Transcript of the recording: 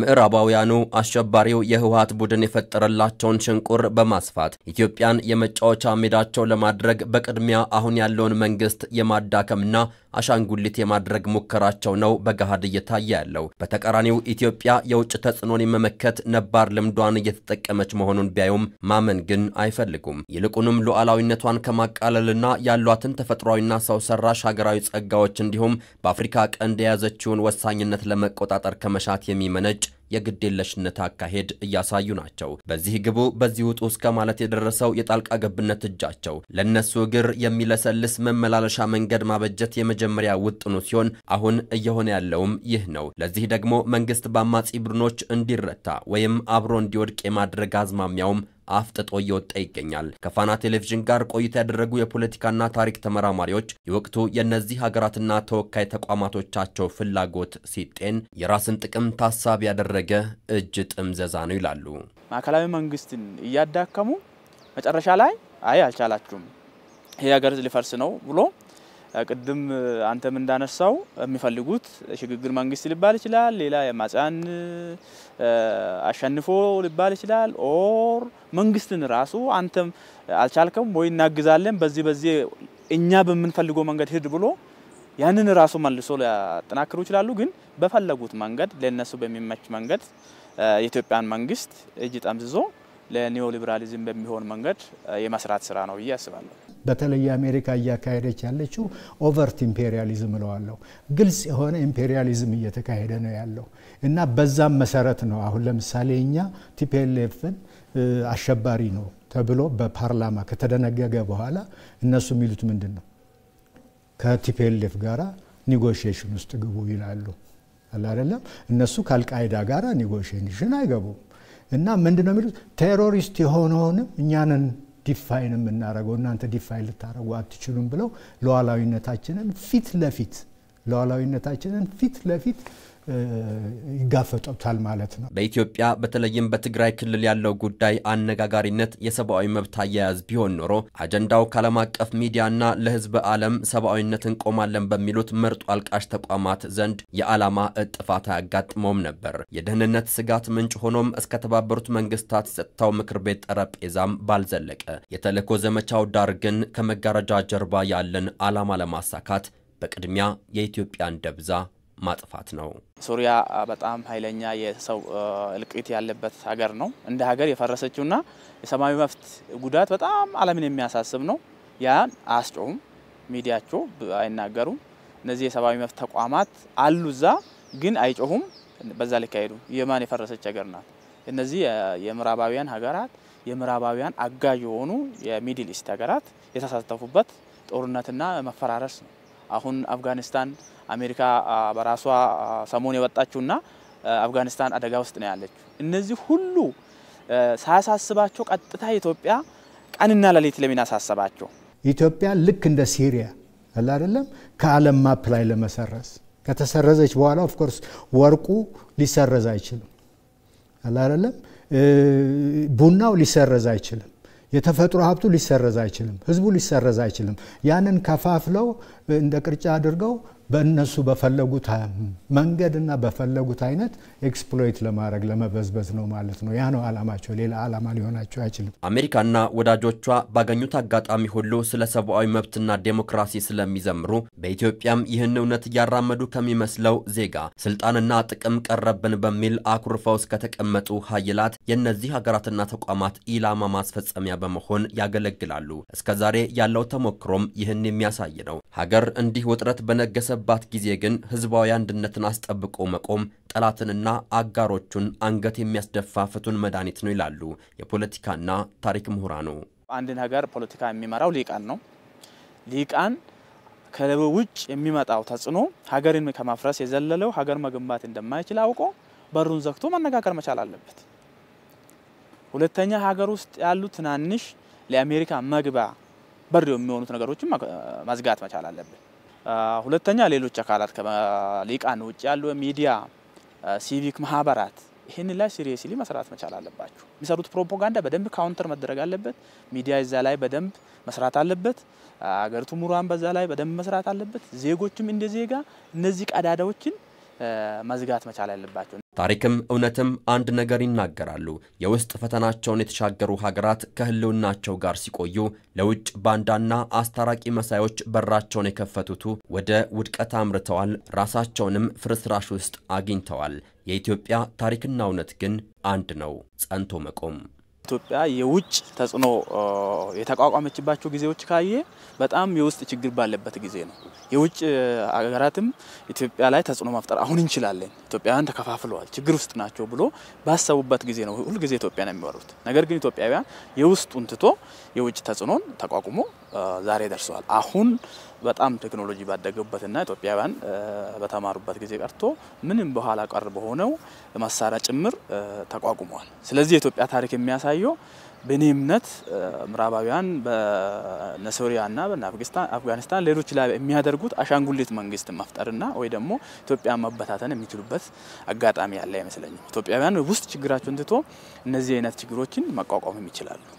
ምዕራባውያኑ አሸባሪው የህወሀት ቡድን የፈጠረላቸውን ሽንቁር በማስፋት ኢትዮጵያን የመጫወቻ ሜዳቸው ለማድረግ በቅድሚያ አሁን ያለውን መንግስት የማዳከምና አሻንጉሊት የማድረግ ሙከራቸው ነው በገሃድ እየታየ ያለው። በተቃራኒው ኢትዮጵያ የውጭ ተጽዕኖን የመመከት ነባር ልምዷን እየተጠቀመች መሆኑን ቢያዩም ማመን ግን አይፈልጉም። ይልቁንም ሉዓላዊነቷን ከማቃለልና ያሏትን ተፈጥሯዊና ሰው ሰራሽ ሀገራዊ ጸጋዎች እንዲሁም በአፍሪካ ቀንድ የያዘችውን ወሳኝነት ለመቆጣጠር ከመሻት የሚመነጭ ነጭ የግዴለሽነት አካሄድ እያሳዩ ናቸው። በዚህ ግቡ በዚህ ውጡ እስከ ማለት የደረሰው የጣልቃ ገብነት እጃቸው ለነሱ እግር የሚለሰልስ መመላለሻ መንገድ ማበጀት የመጀመሪያ ውጥኑ ሲሆን አሁን እየሆነ ያለውም ይህ ነው። ለዚህ ደግሞ መንግስት በአማጺ ቡድኖች እንዲረታ ወይም አብሮ እንዲወድቅ የማድረግ አዝማሚያውም አፍጥጦ እየወጣ ይገኛል። ከፋና ቴሌቪዥን ጋር ቆይታ ያደረጉ የፖለቲካና ታሪክ ተመራማሪዎች የወቅቱ የእነዚህ ሀገራትና ተወካይ ተቋማቶቻቸው ፍላጎት ሲጤን የራስን ጥቅም ታሳቢ ያደረገ እጅ ጥምዘዛ ነው ይላሉ። ማዕከላዊ መንግስትን እያዳከሙ መጨረሻ ላይ አይ አልቻላችሁም፣ ይሄ ሀገር ሊፈርስ ነው ብሎ ቅድም አንተም እንዳነሳው የሚፈልጉት ሽግግር መንግስት ሊባል ይችላል፣ ሌላ የማጽያን አሸንፎ ሊባል ይችላል። ኦር መንግስትን ራሱ አንተም አልቻልከም ወይ እናግዛለን፣ በዚህ በዚህ እኛ በምንፈልገው መንገድ ሂድ ብሎ ያንን ራሱ መልሶ ሊያጠናክሩ ይችላሉ። ግን በፈለጉት መንገድ ለነሱ በሚመች መንገድ የኢትዮጵያን መንግስት እጅ ጠምዝዞ ለኒዮ ሊበራሊዝም በሚሆን መንገድ የመስራት ስራ ነው ብዬ አስባለሁ። በተለይ አሜሪካ እያካሄደች ያለችው ኦቨርት ኢምፔሪያሊዝም እለዋለሁ። ግልጽ የሆነ ኢምፔሪያሊዝም እየተካሄደ ነው ያለው እና በዛም መሰረት ነው አሁን ለምሳሌ እኛ ቲፒኤልኤፍን አሸባሪ ነው ተብሎ በፓርላማ ከተደነገገ በኋላ እነሱ የሚሉት ምንድን ነው? ከቲፒኤልኤፍ ጋር ኒጎሽሽን ውስጥ ግቡ ይላሉ። አይደለም እነሱ ከአልቃይዳ ጋር ኒጎሽሽን አይገቡም። እና ምንድነው የሚሉት ቴሮሪስት የሆነውንም እኛንን ዲፋይን የምናደረገው እናንተ ዲፋይን ልታደረጉ አትችሉም ብለው ለዋላዊነታችንን ፊት ለፊት ለዋላዊነታችንን ፊት ለፊት ይጋፈጡታል ማለት ነው። በኢትዮጵያ በተለይም በትግራይ ክልል ያለው ጉዳይ አነጋጋሪነት የሰብአዊ መብት አያያዝ ቢሆን ኖሮ አጀንዳው ከዓለም አቀፍ ሚዲያና ለህዝብ ዓለም ሰብአዊነት እንቆማለን በሚሉት መርጦ አልቃሽ ተቋማት ዘንድ የዓላማ እጥፋት አያጋጥመውም ነበር። የደህንነት ስጋት ምንጭ ሆኖም እስከተባበሩት መንግስታት የጸጥታው ምክር ቤት ጠረጴዛም ባልዘለቀ። የተልእኮ ዘመቻው ዳር ግን ከመጋረጃ ጀርባ ያለን ዓላማ ለማሳካት በቅድሚያ የኢትዮጵያን ደብዛ ማጥፋት ነው። ሱሪያ በጣም ኃይለኛ የሰው እልቂት ያለበት ሀገር ነው። እንደ ሀገር የፈረሰችውና የሰብአዊ መብት ጉዳት በጣም ዓለምን የሚያሳስብ ነው። ያን አያስጮሁም፣ ሚዲያቸው አይናገሩም። እነዚህ የሰብአዊ መብት ተቋማት አሉ እዛ፣ ግን አይጮሁም። በዛ ልክ አይሄዱም። የማን የፈረሰች ሀገር ናት? እነዚህ የምዕራባውያን ሀገራት የምዕራባውያን አጋዥ የሆኑ የሚድል ኢስት ሀገራት የተሳተፉበት ጦርነትና መፈራረስ ነው። አሁን አፍጋኒስታን አሜሪካ በራሷ ሰሞን የወጣችውና አፍጋኒስታን አደጋ ውስጥ ነው ያለች እነዚህ ሁሉ ሳያሳስባቸው ቀጥታ ኢትዮጵያ ቀንና ሌሊት ለምን አሳሰባቸው? ኢትዮጵያ ልክ እንደ ሲሪያ አለ አይደለም ከዓለም ማፕ ላይ ለመሰረዝ ከተሰረዘች በኋላ ኦፍኮርስ ወርቁ ሊሰረዝ አይችልም አለ አይደለም ቡናው ሊሰረዝ አይችልም። የተፈጥሮ ሀብቱ ሊሰረዝ አይችልም። ህዝቡ ሊሰረዝ አይችልም። ያንን ከፋፍለው እንደ ቅርጫ አድርገው በእነሱ በፈለጉት መንገድና በፈለጉት አይነት ኤክስፕሎይት ለማድረግ ለመበዝበዝ ነው ማለት ነው። ያ ነው አላማቸው። ሌላ አላማ ሊሆናቸው አይችልም። አሜሪካና ወዳጆቿ ባገኙት አጋጣሚ ሁሉ ስለ ሰብአዊ መብትና ዴሞክራሲ ስለሚዘምሩ በኢትዮጵያም ይህን እውነት እያራመዱ ከሚመስለው ዜጋ ስልጣንና ጥቅም ቀረብን በሚል አኩርፈው እስከተቀመጡ ሀይላት የእነዚህ ሀገራትና ተቋማት ኢላማ ማስፈጸሚያ በመሆን ያገለግላሉ። እስከዛሬ ያለው ተሞክሮም ይህን የሚያሳይ ነው። ሀገር እንዲህ ውጥረት በነገሰ በደረሰባት ጊዜ ግን ህዝባዊ አንድነትን አስጠብቆ መቆም ጠላትንና አጋሮቹን አንገት የሚያስደፋ ፍቱን መድኃኒት ነው ይላሉ የፖለቲካና ታሪክ ምሁራኑ። አንድን ሀገር ፖለቲካ የሚመራው ሊቃን ነው። ሊቃን ከደቡብ ውጭ የሚመጣው ተጽዕኖ ሀገርን ከማፍረስ የዘለለው ሀገር መገንባት እንደማይችል አውቆ በሩን ዘግቶ መነጋገር መቻል አለበት። ሁለተኛ ሀገር ውስጥ ያሉ ትናንሽ ለአሜሪካ መግባ በር የሚሆኑት ነገሮችን ማዝጋት መቻል አለብን። ሁለተኛ ሌሎች አካላት ከሊቃን ውጭ ያሉ ሚዲያ፣ ሲቪክ ማህበራት ይህን ላይ ሲሪየስሊ መስራት መቻል አለባቸው። የሚሰሩት ፕሮፓጋንዳ በደንብ ካውንተር መደረግ አለበት። ሚዲያ እዛ ላይ በደንብ መስራት አለበት። አገሪቱ ምሁራን በዛ ላይ በደንብ መስራት አለበት። ዜጎችም እንደ ዜጋ እነዚህ ቀዳዳዎችን መዝጋት መቻል አለባቸው። ታሪክም እውነትም አንድ ነገር ይናገራሉ። የውስጥ ፈተናቸውን የተሻገሩ ሀገራት ከህልውናቸው ጋር ሲቆዩ፣ ለውጭ ባንዳና አስታራቂ መሳዮች በራቸውን የከፈቱቱ ወደ ውድቀት አምርተዋል፣ ራሳቸውንም ፍርስራሽ ውስጥ አግኝተዋል። የኢትዮጵያ ታሪክና እውነት ግን አንድ ነው፣ ጸንቶ መቆም ኢትዮጵያ የውጭ ተጽዕኖ የተቋቋመችባቸው ጊዜዎች ካየ በጣም የውስጥ ችግር ባለበት ጊዜ ነው። የውጭ ሀገራትም ኢትዮጵያ ላይ ተጽዕኖ መፍጠር አሁን እንችላለን፣ ኢትዮጵያውያን ተከፋፍለዋል፣ ችግር ውስጥ ናቸው ብሎ ባሰቡበት ጊዜ ነው ሁልጊዜ ጊዜ ኢትዮጵያን የሚወሩት። ነገር ግን ኢትዮጵያውያን የውስጡን ትቶ የውጭ ተጽዕኖን ተቋቁሞ ዛሬ ደርሰዋል። አሁን በጣም ቴክኖሎጂ ባደገበትና ኢትዮጵያውያን በተማሩበት ጊዜ ቀርቶ ምንም በኋላ ቀር በሆነው መሳሪያ ጭምር ተቋቁመዋል። ስለዚህ የኢትዮጵያ ታሪክ የሚያሳየው በእኔ እምነት ምዕራባውያን በነ አፍጋኒስታን ሌሎች ላይ የሚያደርጉት አሻንጉሊት መንግስት መፍጠርና ወይ ደግሞ ኢትዮጵያ መበታተን የሚችሉበት አጋጣሚ ያለ አይመስለኝም። ኢትዮጵያውያን ውስጥ ችግራቸውን ትቶ እነዚህ አይነት ችግሮችን መቋቋም ይችላሉ።